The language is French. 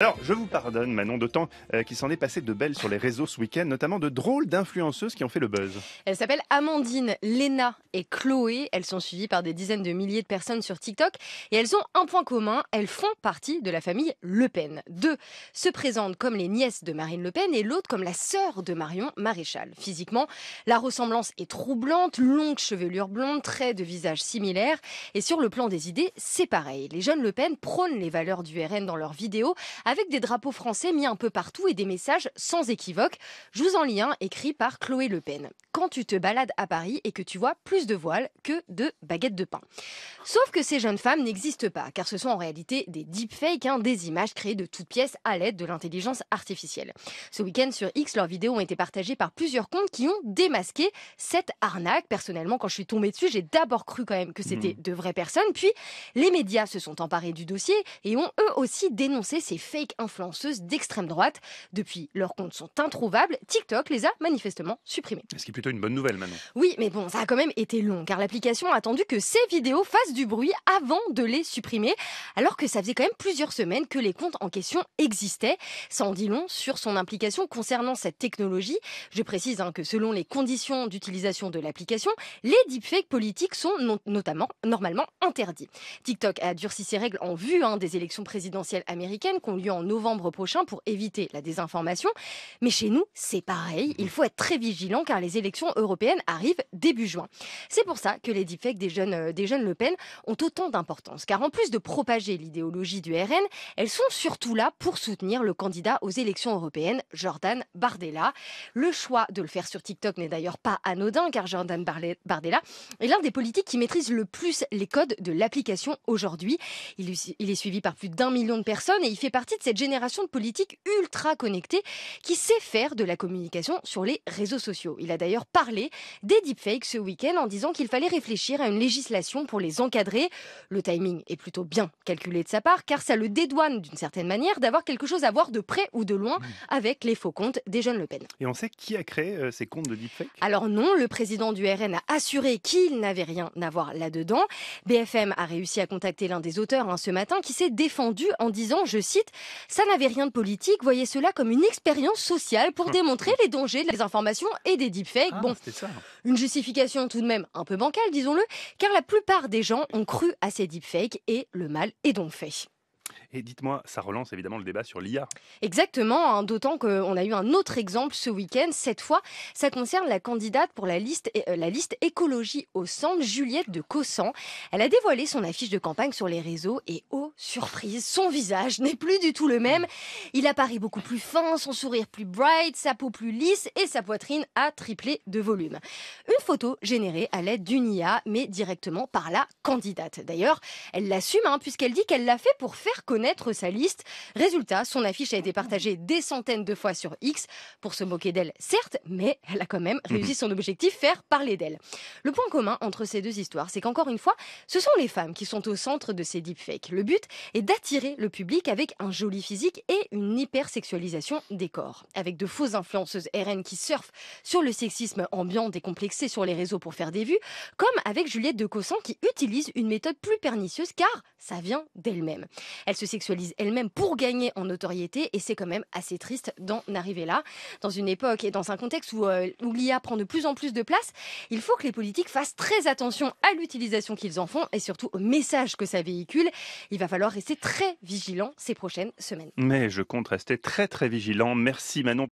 Alors, je vous pardonne, Manon, d'autant euh, qu'il s'en est passé de belles sur les réseaux ce week-end, notamment de drôles d'influenceuses qui ont fait le buzz. Elles s'appellent Amandine, Léna et Chloé. Elles sont suivies par des dizaines de milliers de personnes sur TikTok et elles ont un point commun elles font partie de la famille Le Pen. Deux se présentent comme les nièces de Marine Le Pen et l'autre comme la sœur de Marion Maréchal. Physiquement, la ressemblance est troublante longue chevelure blonde, traits de visage similaires. Et sur le plan des idées, c'est pareil. Les jeunes Le Pen prônent les valeurs du RN dans leurs vidéos avec des drapeaux français mis un peu partout et des messages sans équivoque. Je vous en lis un écrit par Chloé Le Pen. Quand tu te balades à Paris et que tu vois plus de voiles que de baguettes de pain. Sauf que ces jeunes femmes n'existent pas, car ce sont en réalité des deepfakes, hein, des images créées de toutes pièces à l'aide de l'intelligence artificielle. Ce week-end sur X, leurs vidéos ont été partagées par plusieurs comptes qui ont démasqué cette arnaque. Personnellement, quand je suis tombée dessus, j'ai d'abord cru quand même que c'était hmm. de vraies personnes, puis les médias se sont emparés du dossier et ont eux aussi dénoncé ces faits fake influenceuses d'extrême droite. Depuis, leurs comptes sont introuvables. TikTok les a manifestement supprimés. Ce qui est plutôt une bonne nouvelle maintenant. Oui, mais bon, ça a quand même été long car l'application a attendu que ces vidéos fassent du bruit avant de les supprimer, alors que ça faisait quand même plusieurs semaines que les comptes en question existaient. Ça en dit long sur son implication concernant cette technologie. Je précise hein, que selon les conditions d'utilisation de l'application, les deepfakes politiques sont notamment normalement interdits. TikTok a durci ses règles en vue hein, des élections présidentielles américaines qu'on ont en novembre prochain pour éviter la désinformation. Mais chez nous, c'est pareil. Il faut être très vigilant car les élections européennes arrivent début juin. C'est pour ça que les deepfakes des jeunes, euh, des jeunes Le Pen ont autant d'importance. Car en plus de propager l'idéologie du RN, elles sont surtout là pour soutenir le candidat aux élections européennes, Jordan Bardella. Le choix de le faire sur TikTok n'est d'ailleurs pas anodin car Jordan Bardella est l'un des politiques qui maîtrise le plus les codes de l'application aujourd'hui. Il, il est suivi par plus d'un million de personnes et il fait partie cette génération de politiques ultra connectées qui sait faire de la communication sur les réseaux sociaux. Il a d'ailleurs parlé des deepfakes ce week-end en disant qu'il fallait réfléchir à une législation pour les encadrer. Le timing est plutôt bien calculé de sa part car ça le dédouane d'une certaine manière d'avoir quelque chose à voir de près ou de loin hmm. avec les faux comptes des jeunes Le Pen. Et on sait qui a créé euh, ces comptes de deepfakes Alors non, le président du RN a assuré qu'il n'avait rien à voir là-dedans. BFM a réussi à contacter l'un des auteurs hein, ce matin qui s'est défendu en disant, je cite, ça n'avait rien de politique, Voyez cela comme une expérience sociale pour hum. démontrer les dangers de la désinformation et des deepfakes. Ah, bon, une justification tout de même un peu bancale, disons-le, car la plupart des gens ont cru à ces deepfakes et le mal est donc fait. Et dites-moi, ça relance évidemment le débat sur l'IA. Exactement, hein, d'autant qu'on a eu un autre exemple ce week-end. Cette fois, ça concerne la candidate pour la liste, euh, la liste écologie au centre, Juliette de Cossan. Elle a dévoilé son affiche de campagne sur les réseaux et, oh, surprise, son visage n'est plus du tout le même. Il apparaît beaucoup plus fin, son sourire plus bright, sa peau plus lisse et sa poitrine a triplé de volume. Une photo générée à l'aide d'une IA, mais directement par la candidate. D'ailleurs, elle l'assume, hein, puisqu'elle dit qu'elle l'a fait pour faire connaître connaître sa liste. Résultat, son affiche a été partagée des centaines de fois sur X pour se moquer d'elle, certes, mais elle a quand même mhm. réussi son objectif, faire parler d'elle. Le point commun entre ces deux histoires, c'est qu'encore une fois, ce sont les femmes qui sont au centre de ces deepfakes. Le but est d'attirer le public avec un joli physique et une hypersexualisation des corps. Avec de fausses influenceuses RN qui surfent sur le sexisme ambiant décomplexé sur les réseaux pour faire des vues, comme avec Juliette de Cossan qui utilise une méthode plus pernicieuse car ça vient d'elle-même. Elle se sexualise elle-même pour gagner en notoriété et c'est quand même assez triste d'en arriver là. Dans une époque et dans un contexte où, euh, où l'IA prend de plus en plus de place, il faut que les politiques fassent très attention à l'utilisation qu'ils en font et surtout au message que ça véhicule. Il va falloir rester très vigilant ces prochaines semaines. Mais je compte rester très très vigilant. Merci Manon.